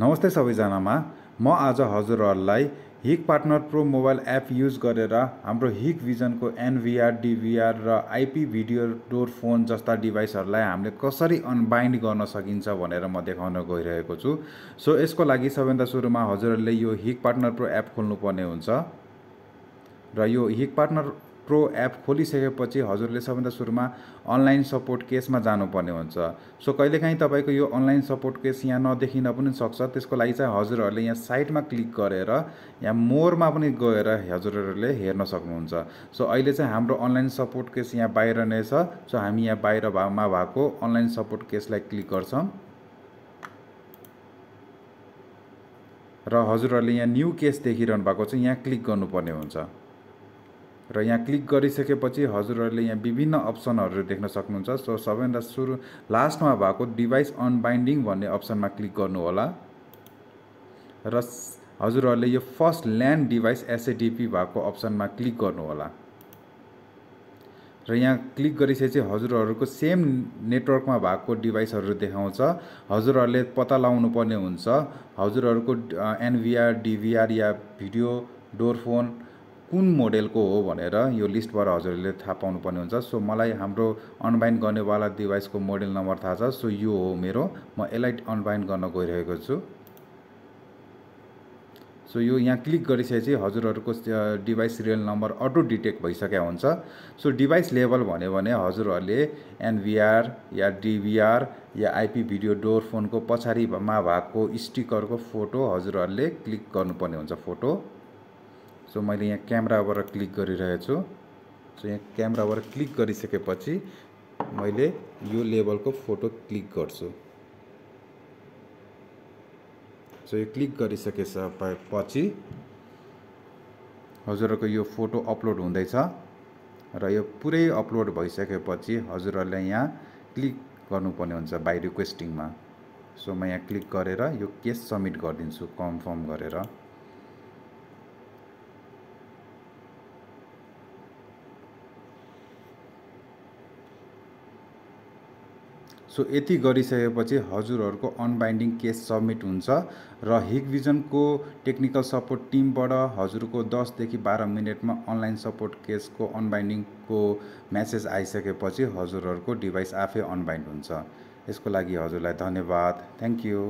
नमस्ते सबैजनामा म आज हजुरहरूलाई Hik partner pro mobile app use गरेर हाम्रो हिक भिजनको एनभिआर डिभिआर र आइपी भिडियो डोर फोन जस्ता डिभाइसहरूलाई हामीले कसरी अनबाइन्ड गर्न सकिन्छ भनेर म देखाउन गइरहेको छु सो यसको लागि सबैभन्दा सुरुमा हजुरहरूले यो हिक पार्टनर प्रो एप खोल्नुपर्ने हुन्छ र यो हिक पार्टनर प्रो एप खोलिसकेपछि हजुरले सबभन्दा सुरुमा अनलाइन सपोर्ट केसमा जानुपर्ने हुन्छ सो कहिलेकाहीँ तपाईँको यो अनलाइन सपोर्ट केस यहाँ नदेखिन पनि सक्छ त्यसको लागि चाहिँ हजुरहरूले यहाँ साइडमा क्लिक गरेर यहाँ मोरमा पनि गएर हजुरहरूले हेर्न सक्नुहुन्छ सो अहिले चाहिँ हाम्रो अनलाइन सपोर्ट केस यहाँ बाहिर नै छ सो हामी यहाँ बाहिर भागमा भएको अनलाइन सपोर्ट केसलाई क्लिक गर्छौँ र हजुरहरूले यहाँ न्यू केस देखिरहनु भएको छ यहाँ क्लिक गर्नुपर्ने हुन्छ र यहाँ क्लिक गरिसकेपछि हजुरहरूले यहाँ विभिन्न अप्सनहरू देख्न सक्नुहुन्छ सो सबैभन्दा सुरु लास्टमा भएको डिभाइस अनबाइन्डिङ भन्ने अप्सनमा क्लिक गर्नुहोला र हजुरहरूले यो फर्स्ट ल्यान्ड डिभाइस एसएडिपी भएको अप्सनमा क्लिक गर्नुहोला र यहाँ क्लिक गरिसकेपछि हजुरहरूको सेम नेटवर्कमा भएको डिभाइसहरू देखाउँछ हजुरहरूले पत्ता लगाउनु पर्ने हुन्छ हजुरहरूको एनभिआर डिभिआर या भिडियो डोर फोन कुन मोडेलको हो भनेर यो लिस्टबाट हजुरहरूले थाहा पाउनुपर्ने हुन्छ सो मलाई हाम्रो अनबाइन गर्नेवाला डिभाइसको मोडेल नम्बर थाहा छ सो यो हो मेरो म यसलाई अनबाइन गर्न गइरहेको छु सो यो यहाँ क्लिक गरिसकेपछि हजुरहरूको device real number auto detect भइसकेको हुन्छ सो डिभाइस लेभल भन्यो भने हजुरहरूले एनभिआर या डिभिआर या आइपी भिडियो डोर फोनको पछाडिमा भएको स्टिकरको फोटो हजुरहरूले क्लिक गर्नुपर्ने हुन्छ फोटो सो मैले यहाँ क्यामराबाट क्लिक गरिरहेछु सो यहाँ क्यामराबाट क्लिक गरिसकेपछि मैले यो लेभलको फोटो क्लिक गर्छु सो यो क्लिक गरिसकेपछि हजुरहरूको यो फोटो अपलोड हुँदैछ र यो पुरै अपलोड भइसकेपछि हजुरहरूले यहाँ क्लिक गर्नुपर्ने हुन्छ बाई रिक्वेस्टिङमा सो म यहाँ क्लिक गरेर यो केस सब्मिट गरिदिन्छु कन्फर्म गरेर सो यति गरिसकेपछि हजुरहरूको अनबाइन्डिङ केस सब्मिट हुन्छ र हिगभिजनको टेक्निकल सपोर्ट टिमबाट हजुरको दसदेखि बाह्र मिनटमा अनलाइन सपोर्ट केसको अनबाइन्डिङको म्यासेज आइसकेपछि हजुरहरूको डिभाइस आफै अनबाइन्ड हुन्छ यसको लागि हजुरलाई धन्यवाद थ्याङ्क यू